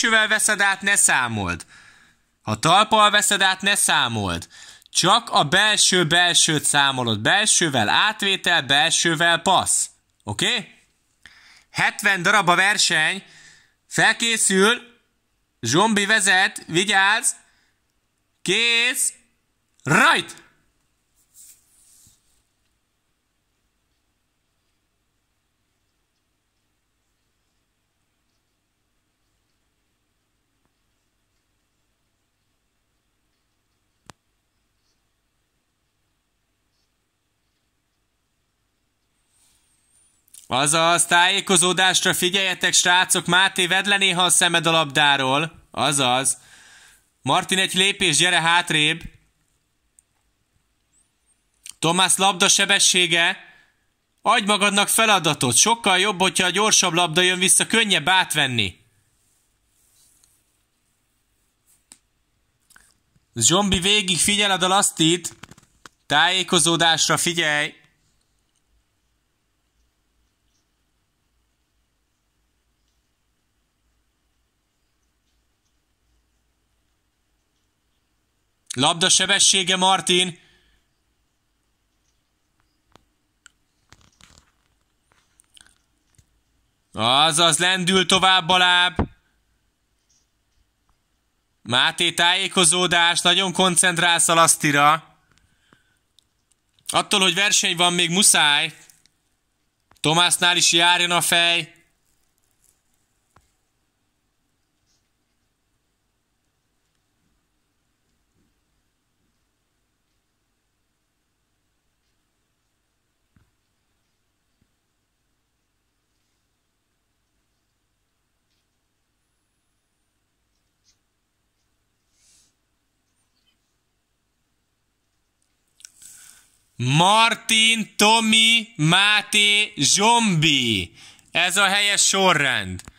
külsővel veszed át, ne számold. Ha talpal veszed át, ne számold. Csak a belső-belsőt számolod. Belsővel átvétel, belsővel passz. Oké? Okay? 70 darab a verseny. Felkészül. Zsombi vezet. Vigyázz. Kész. Rajt! Right. Azaz, tájékozódásra figyeljetek, srácok, Máté, vedd le néha a szemed a labdáról. Azaz. Martin, egy lépés, gyere hátrébb. Tomás labda sebessége. Adj magadnak feladatot. Sokkal jobb, hogyha a gyorsabb labda jön vissza, könnyebb átvenni. Zsombi végig figyeled a lasztit. Tájékozódásra figyelj. Labda sebessége Martin. Azaz, lendül tovább a láb. Máté tájékozódás, nagyon koncentrálsz a lasztira. Attól, hogy verseny van, még muszáj. Tomásznál is járjon a fej. Martin, Tommy, Máté, Zsombi. Ez a helyes sorrend.